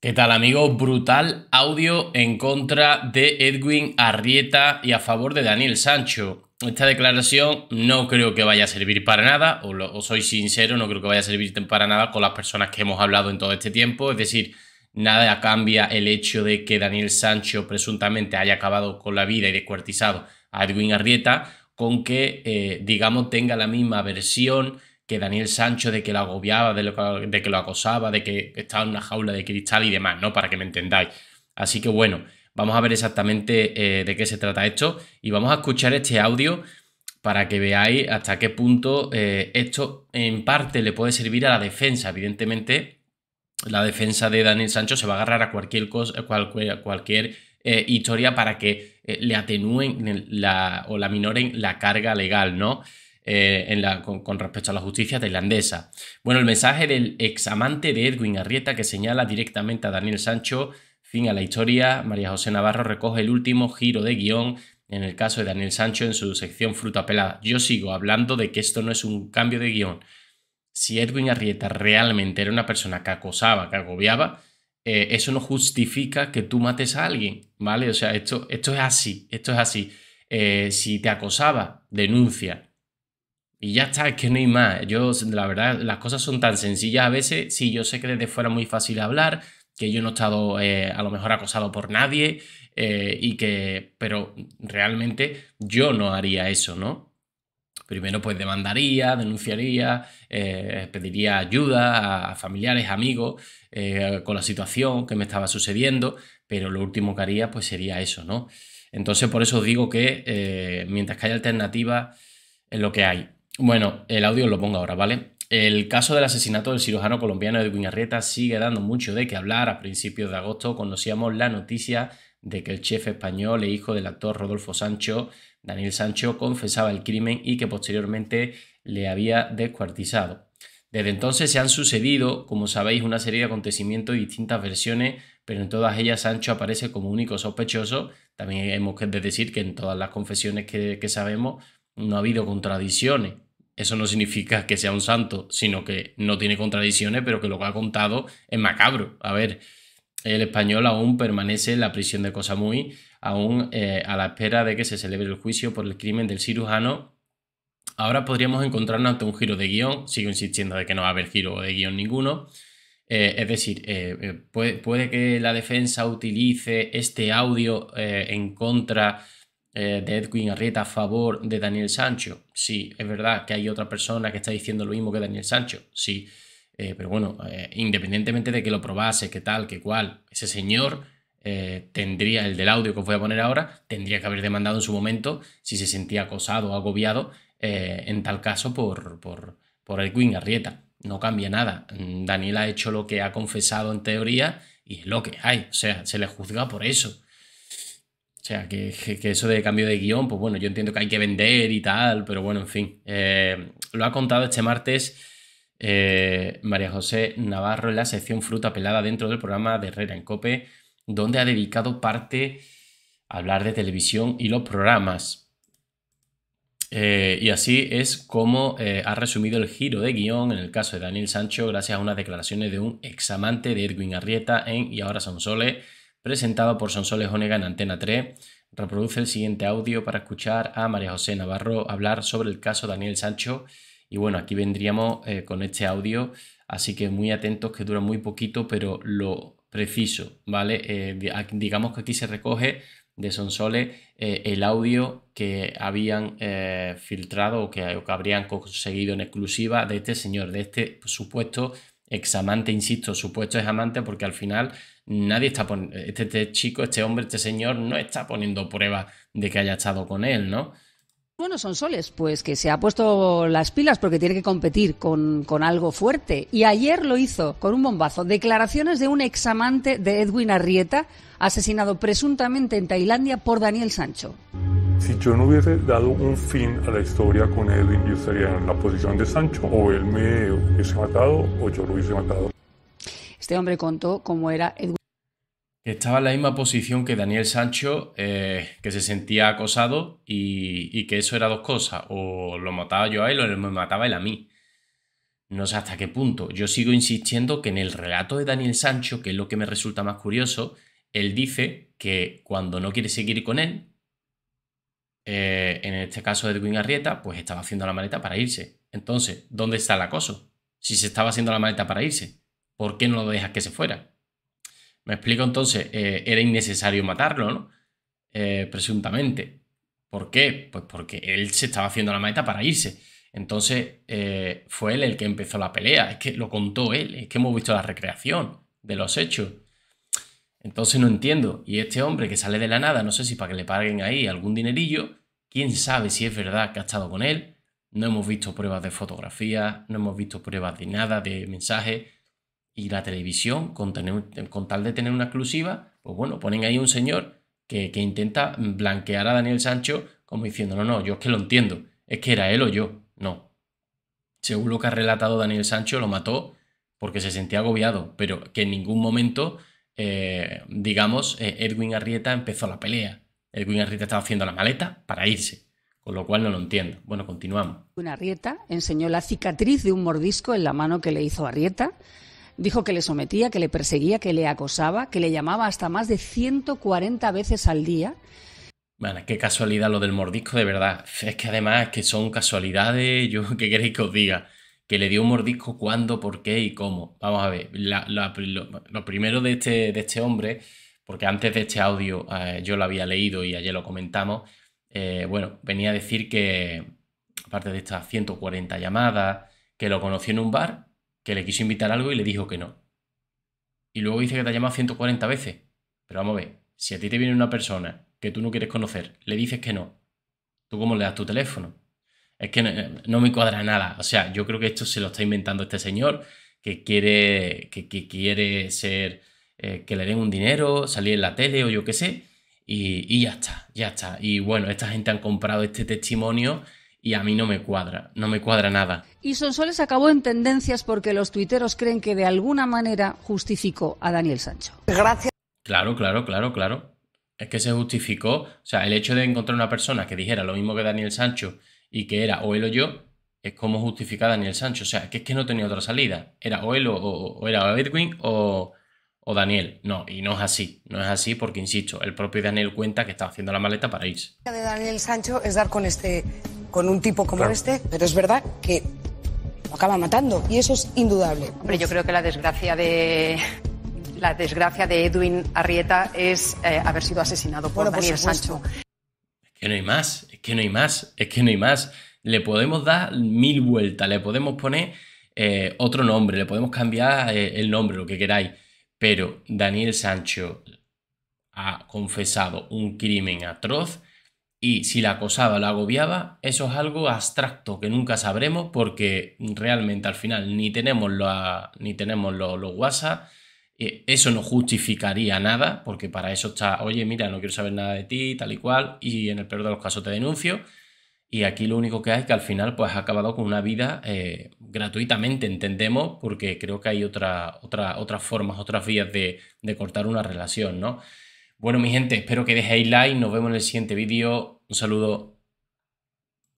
¿Qué tal amigos? Brutal audio en contra de Edwin Arrieta y a favor de Daniel Sancho. Esta declaración no creo que vaya a servir para nada, o, soy sincero, no creo que vaya a servir para nada con las personas que hemos hablado en todo este tiempo. Es decir, nada cambia el hecho de que Daniel Sancho presuntamente haya acabado con la vida y descuartizado a Edwin Arrieta con que, eh, digamos, tenga la misma versión que Daniel Sancho, de que lo agobiaba, de, que lo acosaba, de que estaba en una jaula de cristal y demás, ¿no? Para que me entendáis. Así que bueno, vamos a ver exactamente eh, de qué se trata esto y vamos a escuchar este audio para que veáis hasta qué punto eh, esto en parte le puede servir a la defensa. Evidentemente, la defensa de Daniel Sancho se va a agarrar a cualquier cosa, eh, historia para que le atenúen o la minoren la carga legal, ¿no? Eh, con, respecto a la justicia tailandesa. Bueno, el mensaje del examante de Edwin Arrieta que señala directamente a Daniel Sancho, fin a la historia, María José Navarro recoge el último giro de guión en el caso de Daniel Sancho en su sección Fruta Pelada. Yo sigo hablando de que esto no es un cambio de guión. Si Edwin Arrieta realmente era una persona que acosaba, que agobiaba, eh, eso no justifica que tú mates a alguien, ¿vale? O sea, esto, esto es así, esto es así. Eh, si te acosaba, denuncia. Y ya está, es que no hay más. Yo, la verdad, las cosas son tan sencillas a veces. Sí, yo sé que desde fuera muy fácil hablar, que yo no he estado eh, a lo mejor acosado por nadie eh, y que, pero realmente yo no haría eso, ¿no? Primero pues demandaría, denunciaría, eh, pediría ayuda a familiares, amigos, con la situación que me estaba sucediendo, pero lo último que haría pues sería eso, ¿no? Entonces por eso os digo que mientras que haya alternativas, es lo que hay. Bueno, el audio lo pongo ahora, ¿vale? El caso del asesinato del cirujano colombiano Edwin Arrieta sigue dando mucho de qué hablar. A principios de agosto conocíamos la noticia de que el jefe español e hijo del actor Rodolfo Sancho, Daniel Sancho, confesaba el crimen y que posteriormente le había descuartizado. Desde entonces se han sucedido, como sabéis, una serie de acontecimientos y distintas versiones, pero en todas ellas Sancho aparece como único sospechoso. También hemos de decir que en todas las confesiones que, que sabemos no ha habido contradicciones eso no significa que sea un santo, sino que no tiene contradicciones, pero que lo que ha contado es macabro. A ver, el español aún permanece en la prisión de muy, aún eh, a la espera de que se celebre el juicio por el crimen del cirujano. Ahora podríamos encontrarnos ante un giro de guión, sigo insistiendo de que no va a haber giro de guión ninguno. Eh, es decir, eh, puede, puede, que la defensa utilice este audio en contra eh, de Edwin Arrieta a favor de Daniel Sancho. Sí, es verdad que hay otra persona que está diciendo lo mismo que Daniel Sancho. Sí, eh, pero bueno, eh, independientemente de que lo probase, que tal, que cual, ese señor tendría, el del audio que os voy a poner ahora, tendría que haber demandado en su momento si se sentía acosado o agobiado, en tal caso por, por, por Edwin Arrieta. No cambia nada. Daniel ha hecho lo que ha confesado en teoría y es lo que hay. O sea, se le juzga por eso. O sea, que, eso de cambio de guión, pues bueno, yo entiendo que hay que vender y tal, pero bueno, en fin. Eh, lo ha contado este martes eh, María José Navarro en la sección Fruta Pelada dentro del programa de Herrera en Cope, donde ha dedicado parte a hablar de televisión y los programas. Eh, y así es como ha resumido el giro de guión en el caso de Daniel Sancho, gracias a unas declaraciones de un examante de Edwin Arrieta en Y ahora son Sole presentado por Sonsoles Onega en Antena 3. Reproduce el siguiente audio para escuchar a María José Navarro hablar sobre el caso Daniel Sancho. Y bueno, aquí vendríamos eh, con este audio, así que muy atentos que dura muy poquito, pero lo preciso, ¿vale? Eh, digamos que aquí se recoge de Sonsoles eh, el audio que habían filtrado o que, o que, habrían conseguido en exclusiva de este señor, de este supuesto examante, insisto, supuesto examante, porque al final nadie está este, este, chico, este hombre, este señor no está poniendo prueba de que haya estado con él, ¿no? Bueno, son soles, pues que se ha puesto las pilas porque tiene que competir con, con algo fuerte. Y ayer lo hizo con un bombazo. Declaraciones de un examante de Edwin Arrieta, asesinado presuntamente en Tailandia por Daniel Sancho. Si yo no hubiese dado un fin a la historia con Edwin, yo estaría en la posición de Sancho. O él me hubiese matado o yo lo hubiese matado. Este hombre contó cómo era Edwin. Estaba en la misma posición que Daniel Sancho, eh, que se sentía acosado y, que eso era dos cosas. O lo mataba yo a él o me mataba él a mí. No sé hasta qué punto. Yo sigo insistiendo que en el relato de Daniel Sancho, que es lo que me resulta más curioso, él dice que cuando no quiere seguir con él, eh, en este caso de Edwin Arrieta, pues estaba haciendo la maleta para irse. Entonces, ¿dónde está el acoso? Si se estaba haciendo la maleta para irse, ¿por qué no lo dejas que se fuera? Me explico entonces, eh, era innecesario matarlo, ¿no? Eh, presuntamente. ¿Por qué? Pues porque él se estaba haciendo la maleta para irse. Entonces eh, fue él el que empezó la pelea, es que lo contó él, es que hemos visto la recreación de los hechos. Entonces no entiendo. Y este hombre que sale de la nada, no sé si para que le paguen ahí algún dinerillo, quién sabe si es verdad que ha estado con él. No hemos visto pruebas de fotografía, no hemos visto pruebas de nada, de mensajes y la televisión, eh, con, tal de tener una exclusiva, pues bueno, ponen ahí un señor que, intenta blanquear a Daniel Sancho como diciendo, no, no, yo es que lo entiendo, es que era él o yo, no. Según lo que ha relatado Daniel Sancho, lo mató porque se sentía agobiado, pero que en ningún momento, eh, digamos, eh, Edwin Arrieta empezó la pelea. Edwin Arrieta estaba haciendo la maleta para irse con lo cual no lo entiendo. Bueno, continuamos. Edwin Arrieta enseñó la cicatriz de un mordisco en la mano que le hizo Arrieta, Dijo que le sometía, que le perseguía, que le acosaba, que le llamaba hasta más de 140 veces al día. Bueno, qué casualidad lo del mordisco, de verdad. Es que además que son casualidades, yo qué queréis que os diga. Que le dio un mordisco cuándo, por qué y cómo. Vamos a ver, lo, primero de este, de este hombre, porque antes de este audio eh, yo lo había leído y ayer lo comentamos, eh, bueno, venía a decir que, aparte de estas 140 llamadas, que lo conoció en un bar que le quiso invitar algo y le dijo que no. Y luego dice que te ha llamado 140 veces. Pero vamos a ver, si a ti te viene una persona que tú no quieres conocer, le dices que no, ¿tú cómo le das tu teléfono? Es que no, me cuadra nada. O sea, yo creo que esto se lo está inventando este señor que quiere, que, quiere ser, eh, que le den un dinero, salir en la tele o yo qué sé. Y, y, ya está, ya está. Y bueno, esta gente han comprado este testimonio y a mí no me cuadra, no me cuadra nada. Y Sonsoles acabó en tendencias porque los tuiteros creen que de alguna manera justificó a Daniel Sancho. Gracias. Claro, claro, claro, claro. Es que se justificó, o sea, el hecho de encontrar una persona que dijera lo mismo que Daniel Sancho y que era o él o yo, es como justifica a Daniel Sancho. O sea, que es que no tenía otra salida. Era o él o, era Edwin o, o Daniel. No, y no es así. No es así porque, insisto, el propio Daniel cuenta que estaba haciendo la maleta para irse. La de Daniel Sancho es dar con este con un tipo como este, pero es verdad que lo acaba matando y eso es indudable. Hombre, yo creo que la desgracia de la desgracia de Edwin Arrieta es eh, haber sido asesinado por Daniel Sancho. Es que no hay más, es que no hay más, es que no hay más. Le podemos dar mil vueltas, le podemos poner eh, otro nombre, le podemos cambiar eh, el nombre, lo que queráis. Pero Daniel Sancho ha confesado un crimen atroz y si la acosaba, la agobiaba, eso es algo abstracto que nunca sabremos porque realmente al final ni tenemos, la, ni tenemos los, WhatsApp, eh, eso no justificaría nada porque para eso está, oye, mira, no quiero saber nada de ti, tal y cual, y en el peor de los casos te denuncio. Y aquí lo único que hay es que al final pues ha acabado con una vida eh, gratuitamente, entendemos, porque creo que hay otra, otra, otras formas, otras vías de, de cortar una relación, ¿no? Bueno, mi gente, espero que dejéis like. Nos vemos en el siguiente vídeo. Un saludo.